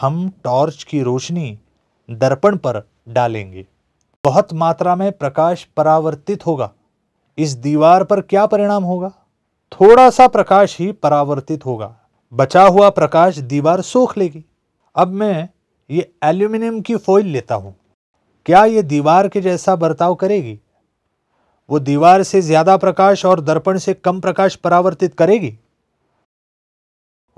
हम टॉर्च की रोशनी दर्पण पर डालेंगे बहुत मात्रा में प्रकाश परावर्तित होगा इस दीवार पर क्या परिणाम होगा थोड़ा सा प्रकाश ही परावर्तित होगा बचा हुआ प्रकाश दीवार सोख लेगी अब मैं ये एल्यूमिनियम की फॉइल लेता हूँ क्या ये दीवार के जैसा बर्ताव करेगी वो दीवार से ज़्यादा प्रकाश और दर्पण से कम प्रकाश परावर्तित करेगी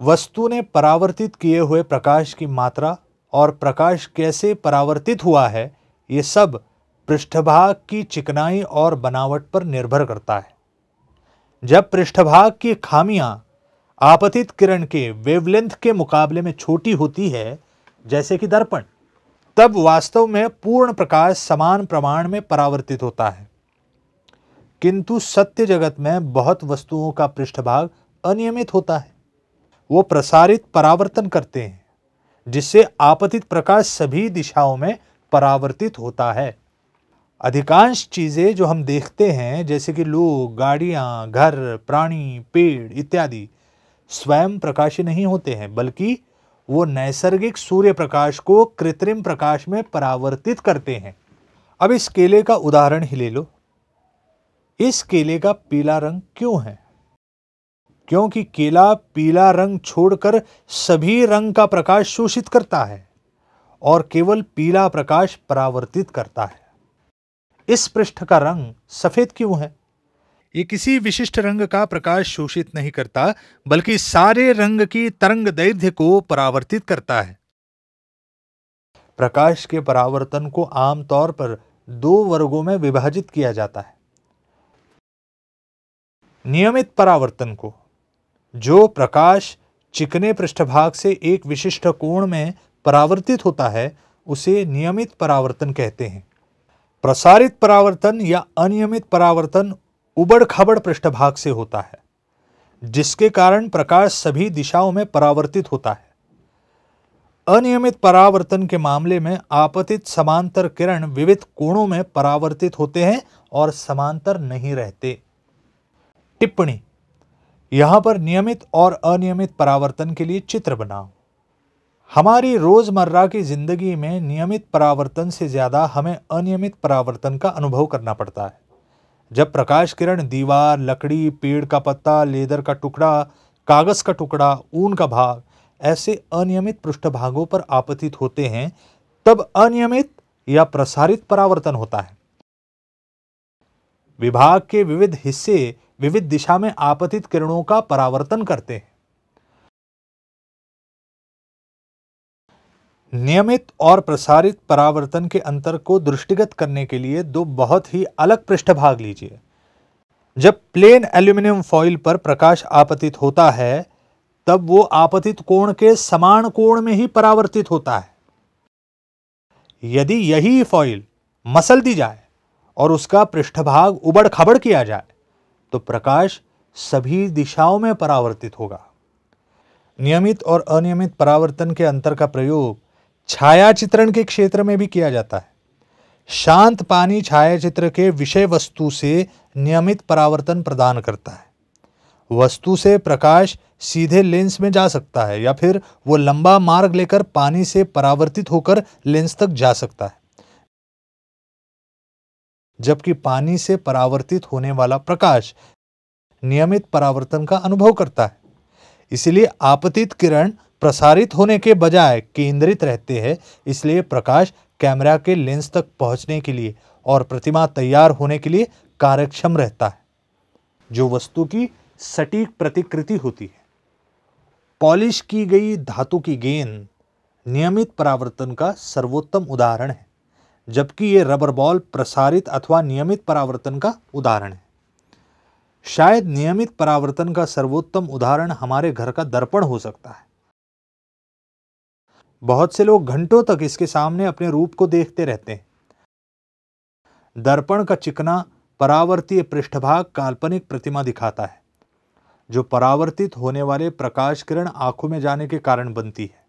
वस्तु ने परावर्तित किए हुए प्रकाश की मात्रा और प्रकाश कैसे परावर्तित हुआ है ये सब पृष्ठभाग की चिकनाई और बनावट पर निर्भर करता है जब पृष्ठभाग की खामियां आपतित किरण के वेवलेंथ के मुकाबले में छोटी होती है जैसे कि दर्पण तब वास्तव में पूर्ण प्रकाश समान प्रमाण में परावर्तित होता है किंतु सत्य जगत में बहुत वस्तुओं का पृष्ठभाग अनियमित होता है वो प्रसारित परावर्तन करते हैं जिससे आपतित प्रकाश सभी दिशाओं में परावर्तित होता है अधिकांश चीज़ें जो हम देखते हैं जैसे कि लोग गाड़ियाँ घर प्राणी पेड़ इत्यादि स्वयं प्रकाशी नहीं होते हैं बल्कि वो नैसर्गिक सूर्य प्रकाश को कृत्रिम प्रकाश में परावर्तित करते हैं अब इस केले का उदाहरण ही ले लो इस केले का पीला रंग क्यों है क्योंकि केला पीला रंग छोड़कर सभी रंग का प्रकाश शोषित करता है और केवल पीला प्रकाश परावर्तित करता है इस पृष्ठ का रंग सफ़ेद क्यों है ये किसी विशिष्ट रंग का प्रकाश शोषित नहीं करता बल्कि सारे रंग की तरंग दैर्ध्य को परावर्तित करता है प्रकाश के परावर्तन को आमतौर पर दो वर्गों में विभाजित किया जाता है नियमित परावर्तन को जो प्रकाश चिकने पृष्ठभाग से एक विशिष्ट कोण में परावर्तित होता है उसे नियमित परावर्तन कहते हैं प्रसारित परावर्तन या अनियमित परावर्तन उबड़ खाबड़ पृष्ठभाग से होता है जिसके कारण प्रकाश सभी दिशाओं में परावर्तित होता है अनियमित परावर्तन के मामले में आपतित समांतर किरण विविध कोणों में परावर्तित होते हैं और समांतर नहीं रहते टिप्पणी यहाँ पर नियमित और अनियमित परावर्तन के लिए चित्र बनाओ हमारी रोज़मर्रा की ज़िंदगी में नियमित परावर्तन से ज़्यादा हमें अनियमित परावर्तन का अनुभव करना पड़ता है जब प्रकाश किरण दीवार लकड़ी पेड़ का पत्ता लेदर का टुकड़ा कागज़ का टुकड़ा ऊन का भाग ऐसे अनियमित पृष्ठभागों पर आपतित होते हैं तब अनियमित या प्रसारित परावर्तन होता है विभाग के विविध हिस्से विविध दिशा में आपतित किरणों का परावर्तन करते हैं नियमित और प्रसारित परावर्तन के अंतर को दृष्टिगत करने के लिए दो बहुत ही अलग पृष्ठभाग लीजिए जब प्लेन एल्यूमिनियम फॉइल पर प्रकाश आपतित होता है तब वो आपतित कोण के समान कोण में ही परावर्तित होता है यदि यही फॉइल मसल दी जाए और उसका पृष्ठभाग उबड़ खबड़ किया जाए तो प्रकाश सभी दिशाओं में परावर्तित होगा नियमित और अनियमित परावर्तन के अंतर का प्रयोग छाया चित्रण के क्षेत्र में भी किया जाता है शांत पानी छायाचित्र के विषय वस्तु से नियमित परावर्तन प्रदान करता है वस्तु से प्रकाश सीधे लेंस में जा सकता है या फिर वो लंबा मार्ग लेकर पानी से परावर्तित होकर लेंस तक जा सकता है जबकि पानी से परावर्तित होने वाला प्रकाश नियमित परावर्तन का अनुभव करता है इसलिए आपतित किरण प्रसारित होने के बजाय केंद्रित रहते हैं इसलिए प्रकाश कैमरा के लेंस तक पहुंचने के लिए और प्रतिमा तैयार होने के लिए कार्यक्षम रहता है जो वस्तु की सटीक प्रतिकृति होती है पॉलिश की गई धातु की गेंद नियमित परावर्तन का सर्वोत्तम उदाहरण है जबकि ये रबर बॉल प्रसारित अथवा नियमित परावर्तन का उदाहरण है शायद नियमित परावर्तन का सर्वोत्तम उदाहरण हमारे घर का दर्पण हो सकता है बहुत से लोग घंटों तक इसके सामने अपने रूप को देखते रहते हैं दर्पण का चिकना परावर्तीय पृष्ठभाग काल्पनिक प्रतिमा दिखाता है जो परावर्तित होने वाले प्रकाश किरण आंखों में जाने के कारण बनती है